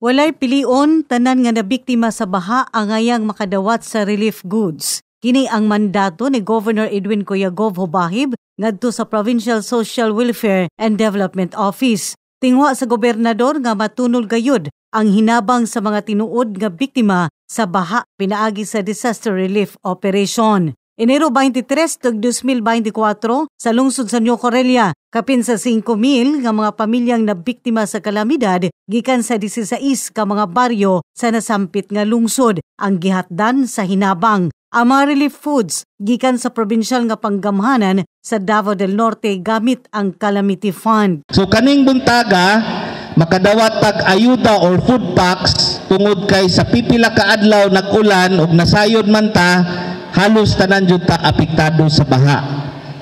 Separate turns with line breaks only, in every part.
Walay pilion tanan nga nabiktima sa baha angayang makadawat sa relief goods. Kini ang mandato ni Governor Edwin Cuyagov Hubahib ngadto sa Provincial Social Welfare and Development Office. Tingwa sa gobernador nga matunol gayud ang hinabang sa mga tinuod nga biktima sa baha pinaagi sa disaster relief operation. Enero 23 tag 2024 sa lungsod sa New Corelia kapin sa 5,000 nga mga pamilyang na biktima sa kalamidad gikan sa 16 ka mga baryo sa nasampit nga lungsod ang gihatdan sa hinabang. Ang relief foods gikan sa probinsyal nga panggamhanan sa Davao del Norte gamit ang Calamity Fund.
So kaning buntaga makadawat tag ayuda or food packs tungod kay sa pipila ka adlaw nag-ulan og nasayod man ta halos tanan jud ta apektado sa baha.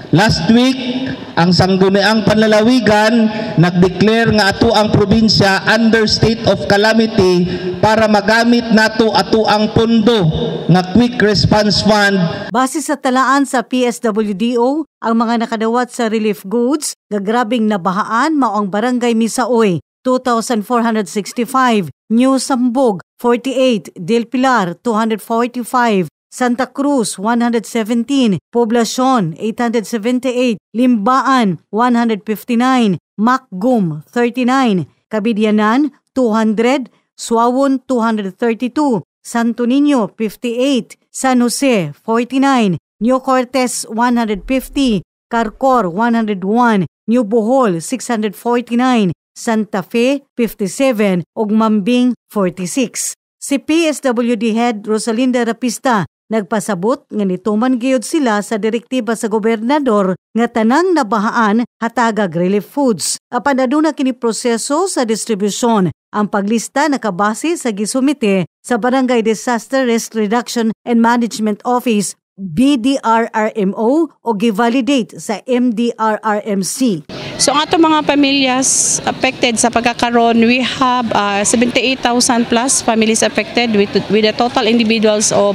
Last week, ang sangguniang panlalawigan nagdeclare nga ato ang probinsya under state of calamity para magamit nato ato ang pondo nga quick response fund.
Base sa talaan sa PSWDO, ang mga nakadawat sa relief goods, gagrabing nabahaan mao ang barangay Misaoy, 2,465, New Sambog, 48, Del Pilar, 245, Santa Cruz 117, Poblacion 878, Limbaan 159, Macgum 39, Cabidianan 200, Suawon 232, Santo Niño 58, San Jose 49, New Cortes 150, Carcor 101, New Bohol 649, Santa Fe 57 ug 46. Si PSWD Head Rosalinda Rapista Nagpasabot nga nituman gayud sila sa direktiba sa gobernador nga tanang nabahaan hatagag relief foods. Apan aduna kini proseso sa distribusyon. Ang paglista nakabase sa gisumite sa Barangay Disaster Risk Reduction and Management Office BDRRMO o givalidate sa
MDRRMC. So ang ato mga pamilyas affected sa pagkakaroon, we have uh, ah, 78,000 plus families affected with, with a total individuals of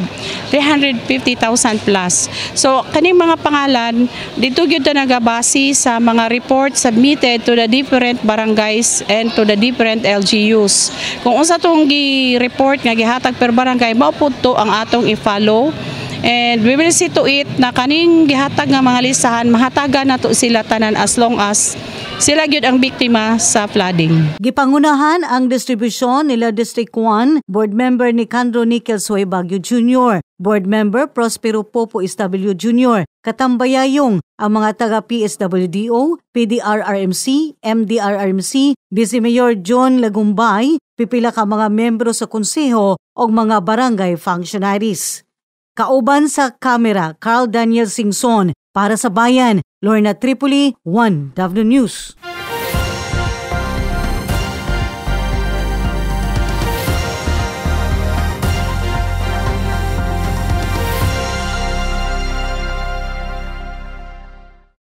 350,000 plus. So kaning mga pangalan, dito gyud nagabasi sa mga report submitted to the different barangays and to the different LGUs. Kung unsa tong gi-report nga gihatag per barangay, mao to ang atong i-follow And we will see to it na kaning gihatag nga mga listahan, mahatagan nato sila tanan as long as sila gyud ang biktima sa flooding. Gipangunahan
ang distribusyon nila District 1, Board Member ni Candro Nickel Soy Bagyo Jr., Board Member Prospero Popo SW Jr., Katambayayong, ang mga taga-PSWDO, PDRRMC, MDRRMC, Vice Mayor John Lagumbay, pipila ka mga membro sa konseho o mga barangay functionaries. Kauban sa kamera, Carl Daniel Singson para sa Bayan, Lorna Tripoli, 1W News.